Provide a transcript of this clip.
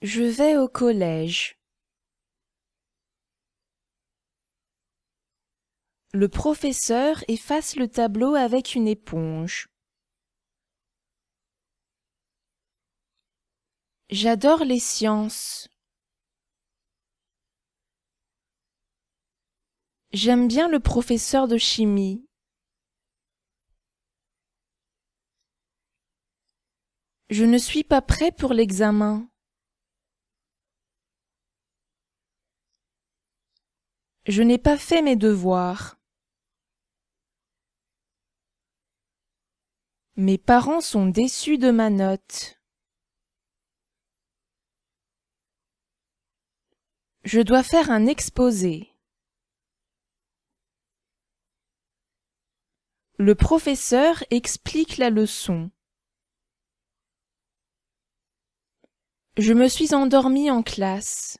Je vais au collège. Le professeur efface le tableau avec une éponge. J'adore les sciences. J'aime bien le professeur de chimie. Je ne suis pas prêt pour l'examen. Je n'ai pas fait mes devoirs. Mes parents sont déçus de ma note. Je dois faire un exposé. Le professeur explique la leçon. Je me suis endormie en classe.